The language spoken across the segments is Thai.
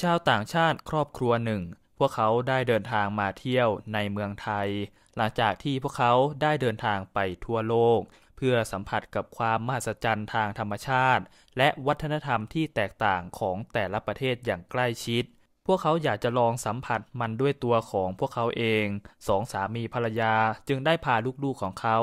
ชาวต่างชาติครอบครัวหนึ่ง พวกเขาได้เดินทางมาเที่ยวในเมืองไทย หลังจากที่พวกเขาได้เดินทางไปทั่วโลก เพื่อสัมผัสกับความมหัศจรรย์ทางธรรมชาติ และวัฒนธรรมที่แตกต่างของแต่ละประเทศอย่างใกล้ชิด พวกเขาอยากจะลองสัมผัสมันด้วยตัวของพวกเขาเอง สองสามีภรรยา จึงได้พาลูกๆของเขา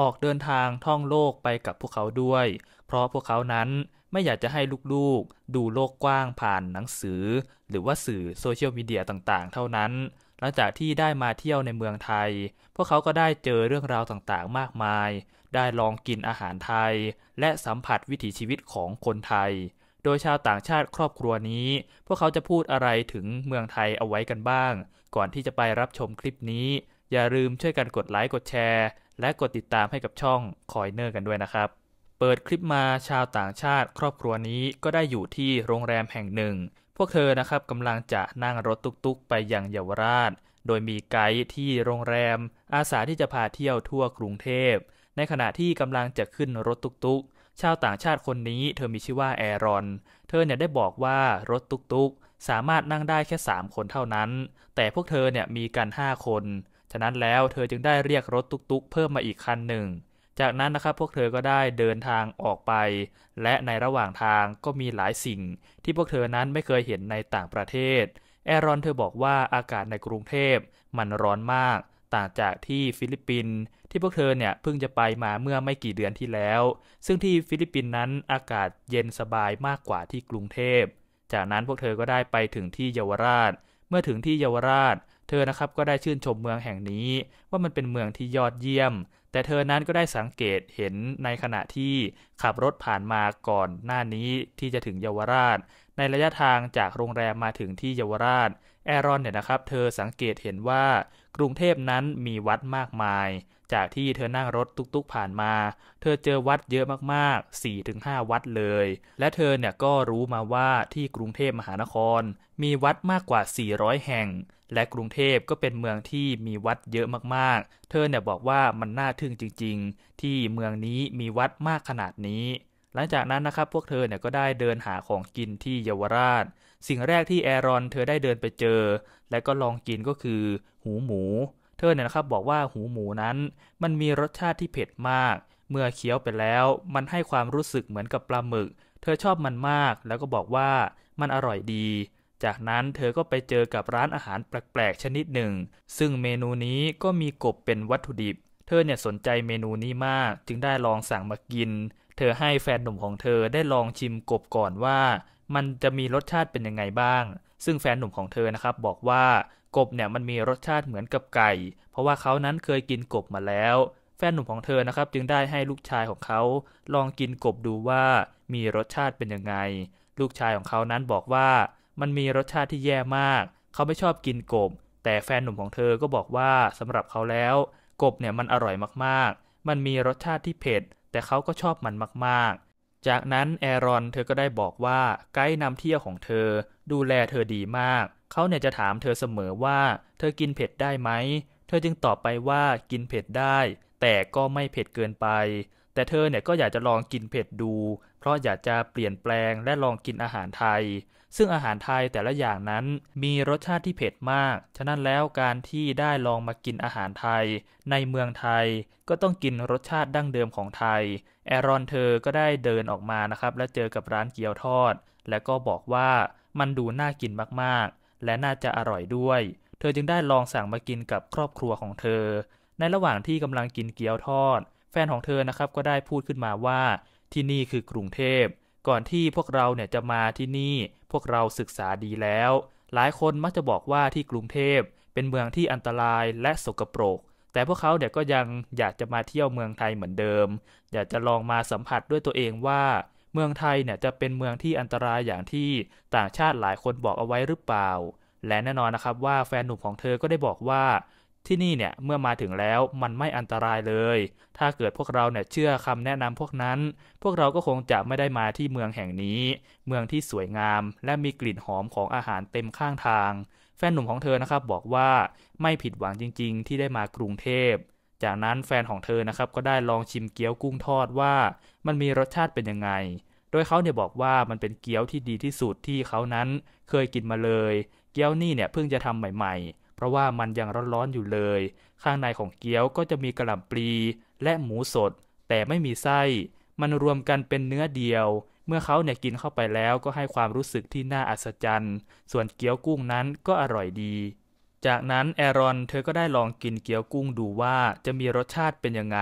ออกเดินทางท่องโลกไปกับพวกเขาด้วย เพราะพวกเขานั้นไม่อยากจะให้ลูกๆดูโลกกว้างผ่านหนังสือ หรือว่าสื่อโซเชียลมีเดียต่างๆ เท่านั้น หลังจากที่ได้มาเที่ยวในเมืองไทย พวกเขาก็ได้เจอเรื่องราวต่างๆ มากมาย ได้ลองกินอาหารไทย และสัมผัสวิถีชีวิตของคนไทย โดยชาวต่างชาติครอบครัวนี้ พวกเขาจะพูดอะไรถึงเมืองไทยเอาไว้กันบ้าง ก่อนที่จะไปรับชมคลิปนี้ อย่าลืมช่วยกันกดไลค์กดแชร์ และกดติดตามให้กับช่องคอยเนอร์กันด้วยนะครับเปิดคลิปมาชาวต่างชาติครอบครัวนี้ก็ได้อยู่ที่โรงแรมแห่งหนึ่ง พวกเธอนะครับกำลังจะนั่งรถตุกๆไปยังเยาวราช โดยมีไกด์ที่โรงแรม อาสาที่จะพาเที่ยวทั่วกรุงเทพ ในขณะที่กำลังจะขึ้นรถตุกๆ ชาวต่างชาติคนนี้เธอมีชื่อว่า แอรอน เธอเนี่ยได้บอกว่ารถตุกๆ สามารถนั่งได้แค่ 3 คนเท่านั้นแต่พวกเธอเนี่ยมีกัน 5 คน ฉะนั้นแล้วเธอจึงได้เรียกรถตุกๆ เพิ่มมาอีกคันหนึ่งจากนั้นนะครับพวกเธอก็ได้เดินทางออกไป และในระหว่างทางก็มีหลายสิ่ง ที่พวกเธอนั้นไม่เคยเห็นในต่างประเทศแอรอนเธอบอกว่าอากาศในกรุงเทพมันร้อนมาก ต่างจากที่ฟิลิปปินส์ที่พวกเธอเนี่ยเพิ่งจะไปมาเมื่อไม่กี่เดือนที่แล้ว ซึ่งที่ฟิลิปปินส์นั้นอากาศเย็นสบายมากกว่าที่กรุงเทพจากนั้นพวกเธอก็ได้ไปถึงที่เยาวราช เมื่อถึงที่เยาวราชเธอนะครับก็ได้ชื่นชมเมืองแห่งนี้ว่ามันเป็นเมืองที่ยอดเยี่ยม แต่เธอนั้นก็ได้สังเกตเห็นในขณะที่ขับรถผ่านมาก่อนหน้านี้ที่จะถึงเยาวราช ในระยะทางจากโรงแรมมาถึงที่เยาวราช แอรอนเนี่ยนะครับเธอสังเกตเห็นว่ากรุงเทพนั้นมีวัดมากมายจากที่เธอนั่งรถตุกๆผ่านมา เธอเจอวัดเยอะมากๆ4-5วัดเลย และเธอเนี่ยก็รู้มาว่าที่กรุงเทพมหานคร มีวัดมากกว่า 400 แห่ง และกรุงเทพก็เป็นเมืองที่มีวัดเยอะมากๆ เธอเนี่ยบอกว่ามันน่าทึ่งจริง ๆ ที่เมืองนี้มีวัดมากขนาดนี้ หลังจากนั้นนะครับพวกเธอเนี่ยก็ได้เดินหาของกินที่เยาวราช สิ่งแรกที่แอรอนเธอได้เดินไปเจอและก็ลองกินก็คือหูหมูธอเนี่ยนะครับบอกว่าหูหมูนั้นมันมีรสชาติที่เผ็ดมาก เมื่อเคี้ยวไปแล้วมันให้ความรู้สึกเหมือนกับปลาหมึก เธอชอบมันมากแล้วก็บอกว่ามันอร่อยดี จากนั้นเธอก็ไปเจอกับร้านอาหารแปลกๆชนิดหนึ่ง ซึ่งเมนูนี้ก็มีกบเป็นวัตถุดิบ เธอเนี่ยสนใจเมนูนี้มากจึงได้ลองสั่งมากิน เธอให้แฟนหนุ่มของเธอได้ลองชิมกบก่อนว่ามันจะมีรสชาติเป็นยังไงบ้างซึ่งแฟนหนุ่มของเธอ นะครับ บอกว่ากบ เนี่ย มันมีรสชาติเหมือนกับไก่ เพราะว่าเขานั้นเคยกินกบมาแล้ว แฟนหนุ่มของเธอ นะครับ จึงได้ให้ลูกชายของเขา ลองกินกบดูว่ามีรสชาติเป็นยังไง ลูกชายของเขานั้นบอกว่ามันมีรสชาติที่แย่มาก เขาไม่ชอบกินกบ แต่แฟนหนุ่มของเธอก็บอกว่าสำหรับเขาแล้ว กบ เนี่ย มันอร่อยมากๆ มันมีรสชาติที่เผ็ด แต่เขาก็ชอบมันมากๆจากนั้น แอรอนเธอก็ได้บอกว่าไกด์นำเที่ยวของเธอดูแลเธอดีมากเขาเนี่ยจะถามเธอเสมอว่า เธอกินเผ็ดได้ไหม เธอจึงตอบไปว่ากินเผ็ดได้ แต่ก็ไม่เผ็ดเกินไปแต่เธอเนี่ยก็อยากจะลองกินเผ็ดดู เพราะอยากจะเปลี่ยนแปลงและลองกินอาหารไทย ซึ่งอาหารไทยแต่ละอย่างนั้นมีรสชาติที่เผ็ดมาก ฉะนั้นแล้วการที่ได้ลองมากินอาหารไทย ในเมืองไทยก็ต้องกินรสชาติดั้งเดิมของไทย แอรอนเธอก็ได้เดินออกมานะครับและเจอกับร้านเกี๊ยวทอด และก็บอกว่ามันดูน่ากินมากๆ และน่าจะอร่อยด้วย เธอจึงได้ลองสั่งมากินกับครอบครัวของเธอ ในระหว่างที่กำลังกินเกี๊ยวทอดแฟนของเธอนะครับก็ได้พูดขึ้นมาว่าที่นี่คือกรุงเทพ ก่อนที่พวกเราเนี่ยจะมาที่นี่พวกเราศึกษาดีแล้ว หลายคนมักจะบอกว่าที่กรุงเทพ เป็นเมืองที่อันตรายและสกปรก แต่พวกเขาเนี่ยก็ยังอยากจะมาเที่ยวเมืองไทยเหมือนเดิม อยากจะลองมาสัมผัสด้วยตัวเองว่า เมืองไทยเนี่ยจะเป็นเมืองที่อันตรายอย่างที่ต่างชาติหลายคนบอกเอาไว้หรือเปล่า และแน่นอนนะครับว่าแฟนหนุ่มของเธอก็ได้บอกว่าที่นี่เนี่ยเมื่อมาถึงแล้วมันไม่อันตรายเลย ถ้าเกิดพวกเราเนี่ย เชื่อคำแนะนำพวกนั้น พวกเราก็คงจะไม่ได้มาที่เมืองแห่งนี้ เมืองที่สวยงาม และมีกลิ่นหอมของอาหารเต็มข้างทาง แฟนหนุ่มของเธอนะครับบอกว่าไม่ผิดหวังจริง ๆ ที่ได้มากรุงเทพ จากนั้นแฟนของเธอนะครับก็ได้ลองชิมเกี๊ยวกุ้งทอดว่า มันมีรสชาติเป็นยังไง โดยเขาเนี่ยบอกว่ามันเป็นเกี๊ยวที่ดีที่สุดที่เขานั้น เคยกินมาเลย เกี๊ยวนี่เนี่ยเพิ่งจะทำใหม่ ๆราะว่ามันยังร้อนๆอยู่เลย ข้างในของเกี๊ยวก็จะมีกระหล่ำปลี และหมูสด แต่ไม่มีไส้ มันรวมกันเป็นเนื้อเดียว เมื่อเขาเนี่ยกินเข้าไปแล้วก็ให้ความรู้สึกที่น่าอัศจรรย์ ส่วนเกี๊ยวกุ้งนั้นก็อร่อยดี จากนั้นแอรอนเธอก็ได้ลองกินเกี๊ยวกุ้งดูว่าจะมีรสชาติเป็นยังไง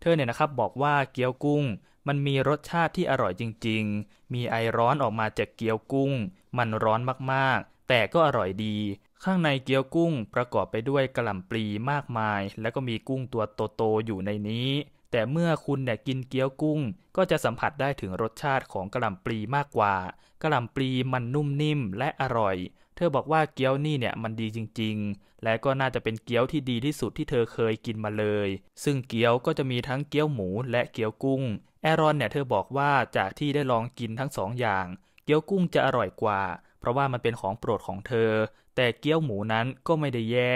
เธอเนี่ยนะครับ บอกว่าเกี๊ยวกุ้ง มันมีรสชาติที่อร่อยจริงๆ มีไอร้อนออกมาจากเกี๊ยวกุ้ง มันร้อนมากๆ แต่ก็อร่อยดีข้างในเกี๊ยวกุ้งประกอบไปด้วยกระหล่ำปลีมากมาย และก็มีกุ้งตัวโตๆอยู่ในนี้ แต่เมื่อคุณเนี่ยกินเกี๊ยวกุ้ง ก็จะสัมผัสได้ถึงรสชาติของกระหล่ำปลีมากกว่า กระหล่ำปลีมันนุ่มนิ่มและอร่อย เธอบอกว่าเกี๊ยวนี่เนี่ยมันดีจริงๆ และก็น่าจะเป็นเกี๊ยวที่ดีที่สุดที่เธอเคยกินมาเลย ซึ่งเกี๊ยวก็จะมีทั้งเกี๊ยวหมูและเกี๊ยวกุ้ง แอรอนเนี่ยเธอบอกว่าจากที่ได้ลองกินทั้งสองอย่าง เกี๊ยวกุ้งจะอร่อยกว่า เพราะว่ามันเป็นของโปรดของเธอแต่เกี๊ยวหมูนั้นก็ไม่ได้แย่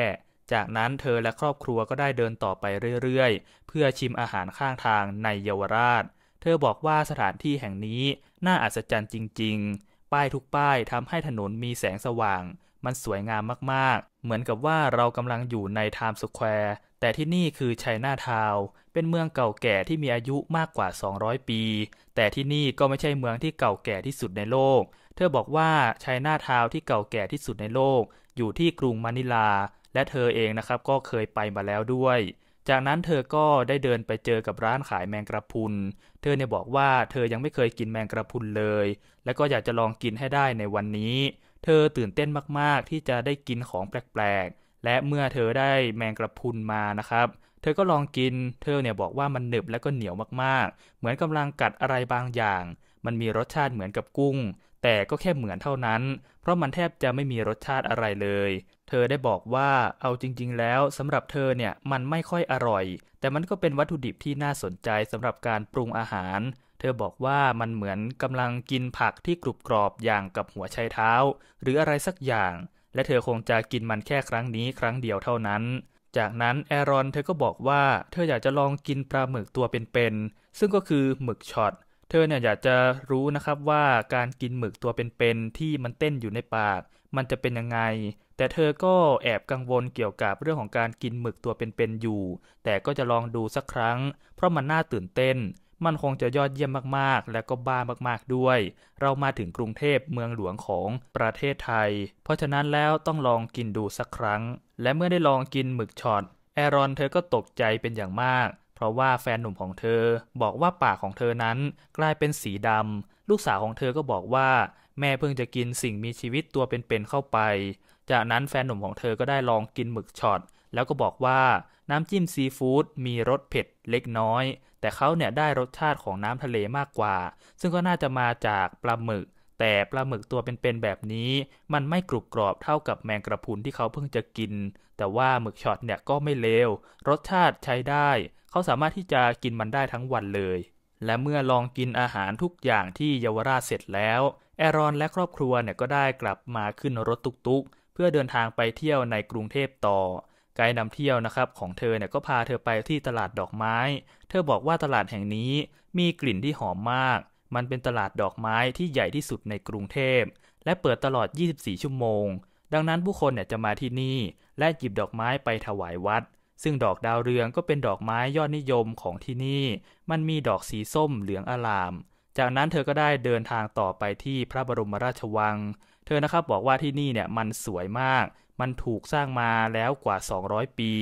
จากนั้นเธอและครอบครัวก็ได้เดินต่อไปเรื่อยๆ เพื่อชิมอาหารข้างทางในเยาวราช เธอบอกว่าสถานที่แห่งนี้ น่าอัศจรรย์จริงๆ ป้ายทุกป้ายทำให้ถนนมีแสงสว่าง มันสวยงามมากๆ เหมือนกับว่าเรากำลังอยู่ในไทม์สแควร์ แต่ที่นี่คือชัยนาทาว เป็นเมืองเก่าแก่ที่มีอายุมากกว่า 200 ปี แต่ที่นี่ก็ไม่ใช่เมืองที่เก่าแก่ที่สุดในโลกเธอบอกว่าชายหน้าเท้าที่เก่าแก่ที่สุดในโลกอยู่ที่กรุงมะนิลา และเธอเองนะครับก็เคยไปมาแล้วด้วย จากนั้นเธอก็ได้เดินไปเจอกับร้านขายแมงกระพุน เธอเนี่ยบอกว่าเธอยังไม่เคยกินแมงกระพุนเลย และก็อยากจะลองกินให้ได้ในวันนี้ เธอตื่นเต้นมากๆที่จะได้กินของแปลกๆ และเมื่อเธอได้แมงกระพุนมานะครับ เธอก็ลองกิน เธอเนี่ยบอกว่ามันหนึบและก็เหนียวมากๆ เหมือนกำลังกัดอะไรบางอย่างมันมีรสชาติเหมือนกับกุ้ง แต่ก็แค่เหมือนเท่านั้น เพราะมันแทบจะไม่มีรสชาติอะไรเลย เธอได้บอกว่าเอาจริง ๆแล้วสำหรับเธอเนี่ย มันไม่ค่อยอร่อย แต่มันก็เป็นวัตถุดิบที่น่าสนใจสำหรับการปรุงอาหาร เธอบอกว่ามันเหมือนกำลังกินผักที่กรุบกรอบอย่างกับหัวไชเท้าหรืออะไรสักอย่าง และเธอคงจะกินมันแค่ครั้งนี้ครั้งเดียวเท่านั้น จากนั้นแอรอนเธอก็บอกว่า เธออยากจะลองกินปลาหมึกตัวเป็นๆซึ่งก็คือหมึกช็อตเธอเนี่ยอยากจะรู้นะครับว่าการกินหมึกตัวเป็นๆที่มันเต้นอยู่ในปาก มันจะเป็นยังไง แต่เธอก็แอบกังวลเกี่ยวกับเรื่องของการกินหมึกตัวเป็นๆอยู่ แต่ก็จะลองดูสักครั้งเพราะมันน่าตื่นเต้น มันคงจะยอดเยี่ยมมากๆและก็บ้ามากๆด้วย เรามาถึงกรุงเทพเมืองหลวงของประเทศไทย เพราะฉะนั้นแล้วต้องลองกินดูสักครั้ง และเมื่อได้ลองกินหมึกช็อตแอรอนเธอก็ตกใจเป็นอย่างมากเพราะว่าแฟนหนุ่มของเธอบอกว่าปากของเธอนั้น กลายเป็นสีดำลูกสาวของเธอก็บอกว่า แม่เพิ่งจะกินสิ่งมีชีวิตตัวเป็นๆเเข้าไป จากนั้นแฟนหนุ่มของเธอก็ได้ลองกินหมึกช็อต แล้วก็บอกว่าน้ำจิ้มซีฟู้ดมีรสเผ็ดเล็กน้อย แต่เขาเนี่ยได้รสชาติของน้ำทะเลมากกว่า ซึ่งก็น่าจะมาจากปลาหมึก แต่ปลาหมึกตัวเป็นๆแบบนี้ มันไม่กรุบกรอบเท่ากับแมงกระพุนที่เขาเพิ่งจะกิน แต่ว่าหมึกช็อตเนี่ยก็ไม่เลว รสชาติใช้ได้เขาสามารถที่จะกินมันได้ทั้งวันเลย และเมื่อลองกินอาหารทุกอย่างที่เยาวราชเสร็จแล้ว แอรอนและครอบครัวเนี่ยก็ได้กลับมาขึ้นรถตุกๆเพื่อเดินทางไปเที่ยวในกรุงเทพต่อ ไกด์นำเที่ยวนะครับของเธอเนี่ยก็พาเธอไปที่ตลาดดอกไม้ เธอบอกว่าตลาดแห่งนี้มีกลิ่นที่หอมมาก มันเป็นตลาดดอกไม้ที่ใหญ่ที่สุดในกรุงเทพและเปิดตลอด 24 ชั่วโมง ดังนั้นผู้คนเนี่ยจะมาที่นี่ และหยิบดอกไม้ไปถวายวัดซึ่งดอกดาวเรืองก็เป็นดอกไม้ยอดนิยมของที่นี่ มันมีดอกสีส้มเหลืองอลาม จากนั้นเธอก็ได้เดินทางต่อไปที่พระบรมราชวัง เธอนะครับบอกว่าที่นี่เนี่ยมันสวยมาก มันถูกสร้างมาแล้วกว่า 200 ปี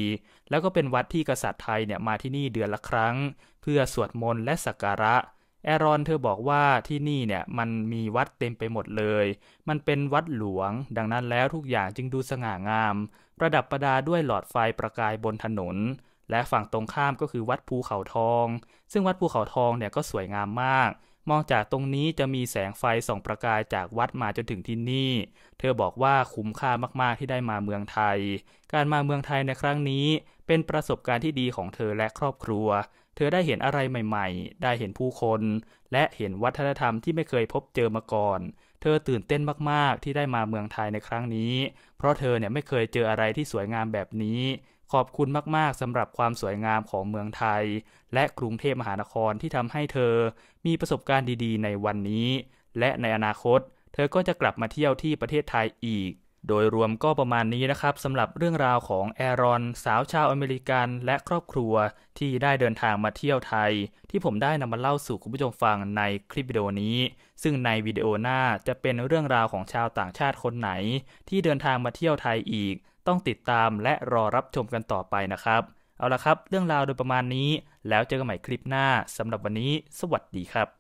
แล้วก็เป็นวัดที่กษัตริย์ไทยเนี่ยมาที่นี่เดือนละครั้ง เพื่อสวดมนต์และสักการะ แอรอนเธอบอกว่าที่นี่เนี่ยมันมีวัดเต็มไปหมดเลย มันเป็นวัดหลวง ดังนั้นแล้วทุกอย่างจึงดูสง่างามประดับประดาด้วยหลอดไฟประกายบนถนน และฝั่งตรงข้ามก็คือวัดภูเขาทอง ซึ่งวัดภูเขาทองเนี่ยก็สวยงามมาก มองจากตรงนี้จะมีแสงไฟส่องประกายจากวัดมาจนถึงที่นี่ เธอบอกว่าคุ้มค่ามากๆที่ได้มาเมืองไทย การมาเมืองไทยในครั้งนี้ เป็นประสบการณ์ที่ดีของเธอและครอบครัว เธอได้เห็นอะไรใหม่ ๆ ได้เห็นผู้คน และเห็นวัฒนธรรมที่ไม่เคยพบเจอมาก่อนเธอตื่นเต้นมาก ๆ ที่ได้มาเมืองไทยในครั้งนี้ เพราะเธอเนี่ยไม่เคยเจออะไรที่สวยงามแบบนี้ ขอบคุณมาก ๆสำหรับความสวยงามของเมืองไทย และกรุงเทพมหานครที่ทำให้เธอมีประสบการณ์ดี ๆ ในวันนี้ และในอนาคต เธอก็จะกลับมาเที่ยวที่ประเทศไทยอีกโดยรวมก็ประมาณนี้นะครับสำหรับเรื่องราวของแอรอนสาวชาวอเมริกัน และครอบครัว ที่ได้เดินทางมาเที่ยวไทย ที่ผมได้นำมาเล่าสู่คุณผู้ชมฟังในคลิปวิดีโอนี้ ซึ่งในวิดีโอหน้าจะเป็นเรื่องราวของชาวต่างชาติคนไหน ที่เดินทางมาเที่ยวไทยอีก ต้องติดตามและรอรับชมกันต่อไปนะครับเอาละครับ เรื่องราวโดยประมาณนี้ แล้วเจอกันใหม่คลิปหน้าสำหรับวันนี้ สวัสดีครับ